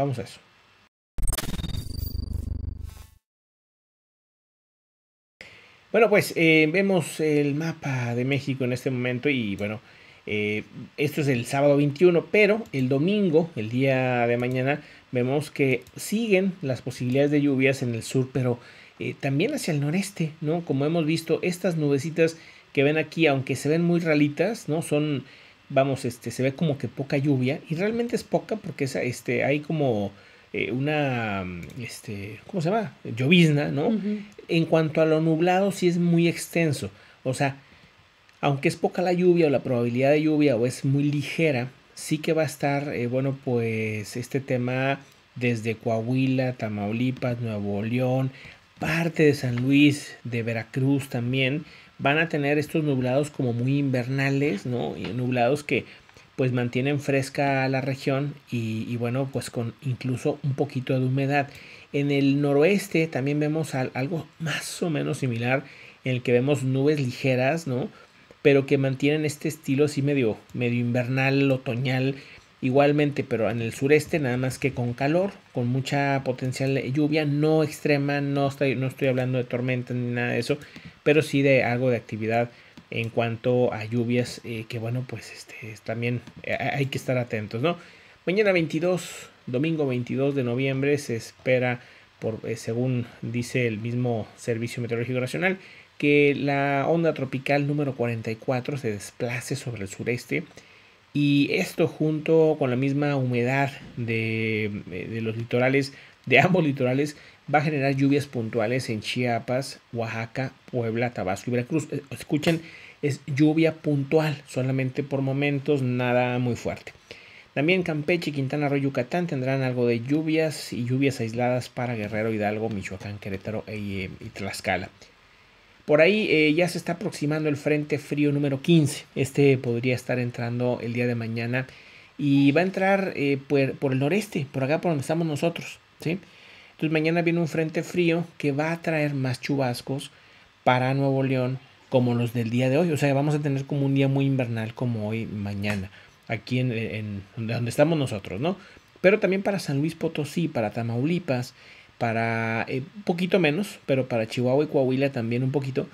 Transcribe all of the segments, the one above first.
Vamos a eso. Bueno, pues eh, vemos el mapa de México en este momento y bueno, eh, esto es el sábado 21, pero el domingo, el día de mañana, vemos que siguen las posibilidades de lluvias en el sur, pero eh, también hacia el noreste, ¿no? Como hemos visto, estas nubecitas que ven aquí, aunque se ven muy ralitas, ¿no? Son vamos, este, se ve como que poca lluvia, y realmente es poca porque es, este, hay como eh, una, este, ¿cómo se llama? Llovizna, ¿no? En cuanto a lo nublado, sí es muy extenso, o sea, aunque es poca la lluvia o la probabilidad de lluvia o es muy ligera, sí que va a estar, eh, bueno, pues este tema desde Coahuila, Tamaulipas, Nuevo León, parte de San Luis, de Veracruz también, van a tener estos nublados como muy invernales, ¿no? Y nublados que pues mantienen fresca la región y, bueno, pues con incluso un poquito de humedad. En el noroeste también vemos algo más o menos similar en el que vemos nubes ligeras, ¿no? Pero que mantienen este estilo así medio, medio invernal, otoñal, igualmente, pero en el sureste nada más que con calor, con mucha potencial lluvia, no extrema, no estoy, no estoy hablando de tormenta ni nada de eso, pero sí de algo de actividad en cuanto a lluvias, eh, que bueno, pues este, también eh, hay que estar atentos, ¿no? Mañana 22, domingo 22 de noviembre, se espera, por, eh, según dice el mismo Servicio Meteorológico Nacional, que la onda tropical número 44 se desplace sobre el sureste. Y esto junto con la misma humedad de los litorales de ambos litorales va a generar lluvias puntuales en Chiapas, Oaxaca, Puebla, Tabasco y Veracruz. Eh, escuchen, es lluvia puntual, solamente por momentos, nada muy fuerte. También Campeche, Quintana Roo y Yucatán tendrán algo de lluvias y lluvias aisladas para Guerrero, Hidalgo, Michoacán, Querétaro e, y, Tlaxcala. Por ahí eh, ya se está aproximando el Frente Frío número 15. Este podría estar entrando el día de mañana y va a entrar eh, por el noreste, por acá por donde estamos nosotros. ¿sí? Entonces mañana viene un frente frío que va a traer más chubascos para Nuevo León como los del día de hoy. O sea, vamos a tener como un día muy invernal como hoy, mañana, aquí en, donde estamos nosotros, ¿no? Pero también para San Luis Potosí, para Tamaulipas, para eh, un poquito menos, pero para Chihuahua y Coahuila también un poquito.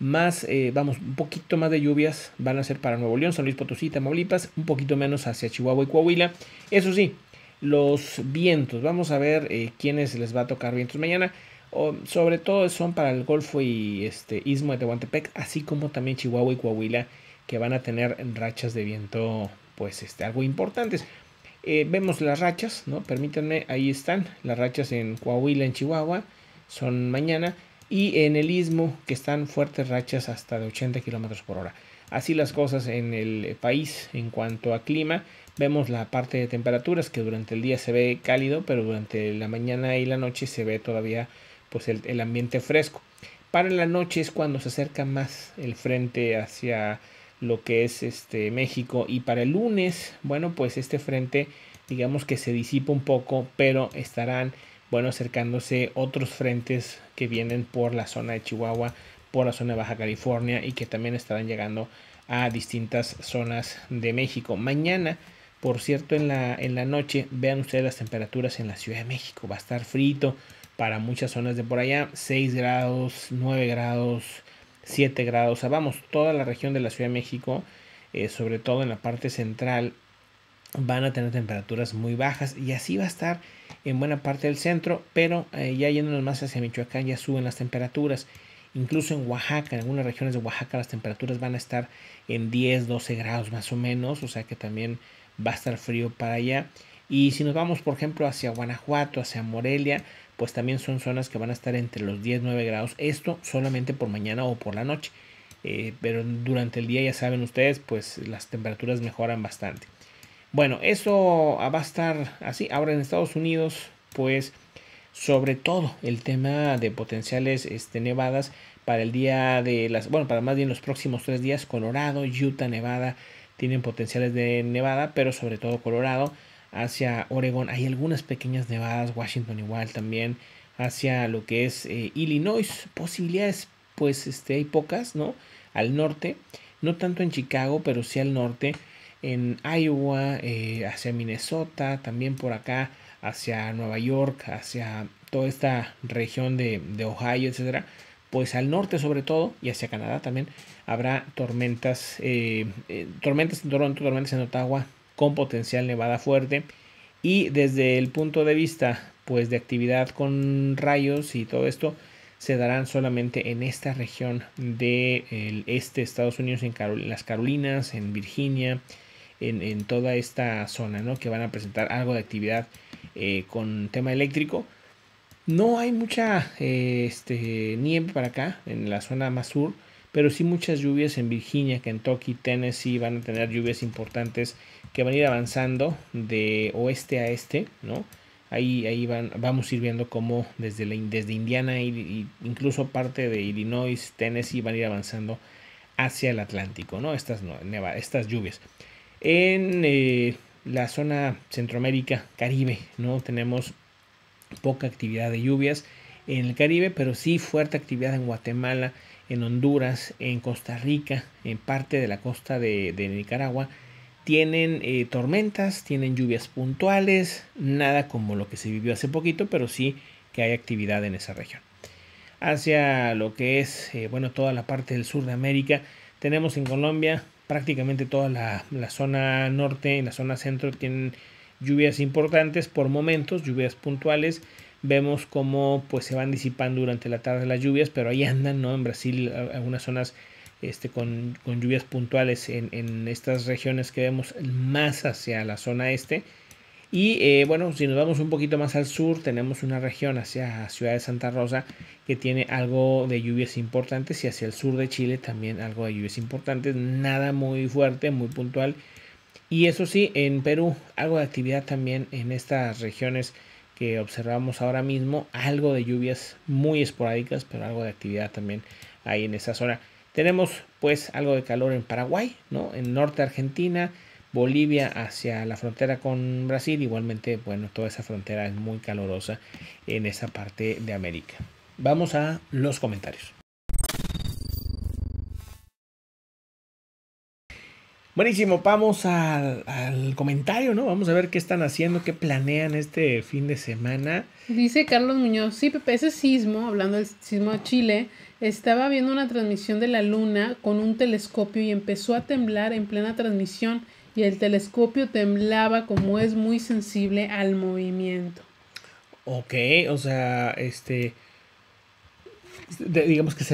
Más, eh, vamos, un poquito más de lluvias van a ser para Nuevo León, San Luis Potosí, Tamaulipas, un poquito menos hacia Chihuahua y Coahuila. Eso sí, los vientos. Vamos a ver eh, quiénes les va a tocar vientos mañana. sobre todo son para el Golfo y este Istmo de Tehuantepec, así como también Chihuahua y Coahuila, que van a tener rachas de viento, pues este, algo importantes. Eh, vemos las rachas, ¿no? Permítanme, ahí están. Las rachas en Coahuila, en Chihuahua, son mañana. Y en el Istmo, que están fuertes rachas hasta de 80 kilómetros por hora. Así las cosas en el país en cuanto a clima. Vemos la parte de temperaturas que durante el día se ve cálido, pero durante la mañana y la noche se ve todavía pues, el, ambiente fresco. Para la noche es cuando se acerca más el frente hacia lo que es este México y para el lunes, bueno, pues este frente digamos que se disipa un poco, pero estarán bueno acercándose otros frentes que vienen por la zona de Chihuahua por la zona de Baja California y que también estarán llegando a distintas zonas de México. Mañana, por cierto, en la, en la noche, vean ustedes las temperaturas en la Ciudad de México. Va a estar frito para muchas zonas de por allá. 6 grados, 9 grados, 7 grados. vamos, toda la región de la Ciudad de México, eh, sobre todo en la parte central, van a tener temperaturas muy bajas y así va a estar en buena parte del centro, pero eh, ya yéndonos más hacia Michoacán ya suben las temperaturas. Incluso en Oaxaca, en algunas regiones de Oaxaca las temperaturas van a estar en 10, 12 grados más o menos, o sea que también va a estar frío para allá. Y si nos vamos, por ejemplo, hacia Guanajuato, hacia Morelia, pues también son zonas que van a estar entre los 10, 9 grados. Esto solamente por mañana o por la noche. Eh, pero durante el día, ya saben ustedes, pues las temperaturas mejoran bastante. Bueno, eso va a estar así. Ahora en Estados Unidos, pues sobre todo el tema de potenciales este, nevadas para el día de las, bueno, para más bien los próximos tres días, Colorado, Utah, Nevada, tienen potenciales de nevada, pero sobre todo Colorado, hacia Oregon, hay algunas pequeñas nevadas, Washington igual también, hacia lo que es eh, Illinois, posibilidades pues este, hay pocas, ¿no? Al norte, no tanto en Chicago, pero sí al norte, en Iowa, eh, hacia Minnesota, también por acá, hacia Nueva York, hacia toda esta región de, Ohio, etcétera, pues al norte sobre todo y hacia Canadá también habrá tormentas, eh, eh, tormentas en Toronto, tormentas en Ottawa con potencial nevada fuerte y desde el punto de vista pues de actividad con rayos y todo esto se darán solamente en esta región del de este de Estados Unidos, en las Carolinas, en Virginia, en, en, toda esta zona, ¿no? Que van a presentar algo de actividad eh, con tema eléctrico. No hay mucha eh, este, nieve para acá, en la zona más sur, pero sí muchas lluvias en Virginia, Kentucky, Tennessee. Van a tener lluvias importantes que van a ir avanzando de oeste a este, ¿no? Ahí, ahí vamos a ir viendo cómo desde, desde Indiana e incluso parte de Illinois, Tennessee van a ir avanzando hacia el Atlántico, ¿no? Estas, estas lluvias. En eh, la zona Centroamérica, Caribe, ¿no? Tenemos poca actividad de lluvias en el Caribe, pero sí fuerte actividad en Guatemala, en Honduras, en Costa Rica, en parte de la costa de, Nicaragua. Tienen eh, tormentas, tienen lluvias puntuales, nada como lo que se vivió hace poquito, pero sí que hay actividad en esa región. Hacia lo que es, eh, bueno, toda la parte del sur de América, tenemos en Colombia prácticamente toda la, zona norte y la zona centro tienen lluvias importantes por momentos, lluvias puntuales. Vemos cómo pues, se van disipando durante la tarde las lluvias, pero ahí andan, ¿no? En Brasil, algunas zonas este, con, lluvias puntuales en, estas regiones que vemos más hacia la zona este y eh, bueno, si nos vamos un poquito más al sur, tenemos una región hacia Ciudad de Santa Rosa que tiene algo de lluvias importantes y hacia el sur de Chile también algo de lluvias importantes, nada muy fuerte, muy puntual. Y eso sí, en Perú algo de actividad también en estas regiones que observamos ahora mismo, algo de lluvias muy esporádicas, pero algo de actividad también ahí en esa zona. Tenemos pues algo de calor en Paraguay, ¿no? En norte Argentina, Bolivia hacia la frontera con Brasil, igualmente, bueno, toda esa frontera es muy calurosa en esa parte de América. Vamos a los comentarios. Buenísimo, vamos al, al, comentario, ¿no? Vamos a ver qué están haciendo, qué planean este fin de semana. Dice Carlos Muñoz, sí, Pepe, ese sismo, hablando del sismo de Chile, estaba viendo una transmisión de la luna con un telescopio y empezó a temblar en plena transmisión y el telescopio temblaba como es muy sensible al movimiento. Ok, o sea, este, digamos que se